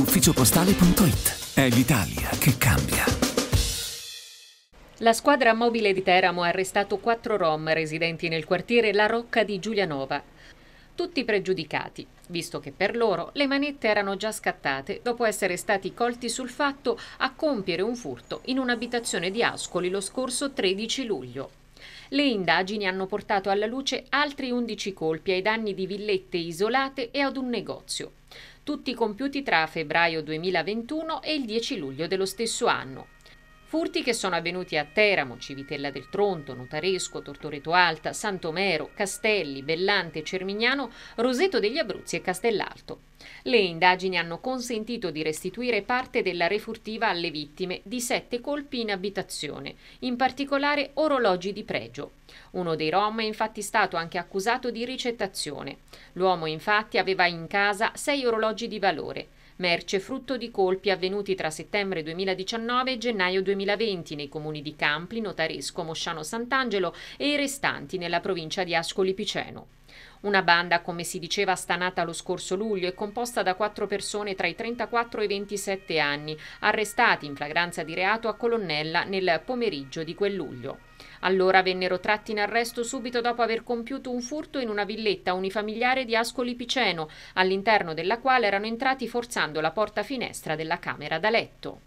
ufficiopostale.it. È l'Italia che cambia. La squadra mobile di Teramo ha arrestato quattro rom residenti nel quartiere La Rocca di Giulianova. Tutti pregiudicati, visto che per loro le manette erano già scattate dopo essere stati colti sul fatto a compiere un furto in un'abitazione di Ascoli lo scorso 13 luglio. Le indagini hanno portato alla luce altri 11 colpi ai danni di villette isolate e ad un negozio, tutti compiuti tra febbraio 2021 e il 10 luglio dello stesso anno. Furti che sono avvenuti a Teramo, Civitella del Tronto, Notaresco, Tortoreto Alta, Santomero, Castelli, Bellante, Cermignano, Roseto degli Abruzzi e Castellalto. Le indagini hanno consentito di restituire parte della refurtiva alle vittime di sette colpi in abitazione, in particolare orologi di pregio. Uno dei rom è infatti stato anche accusato di ricettazione. L'uomo infatti aveva in casa sei orologi di valore, merce frutto di colpi avvenuti tra settembre 2019 e gennaio 2020. 2020 nei comuni di Campli, Notaresco, Mosciano Sant'Angelo e i restanti nella provincia di Ascoli Piceno. Una banda, come si diceva, stanata lo scorso luglio è composta da quattro persone tra i 34 e i 27 anni, arrestati in flagranza di reato a Colonnella nel pomeriggio di quel luglio. Allora vennero tratti in arresto subito dopo aver compiuto un furto in una villetta unifamiliare di Ascoli Piceno, all'interno della quale erano entrati forzando la porta finestra della camera da letto.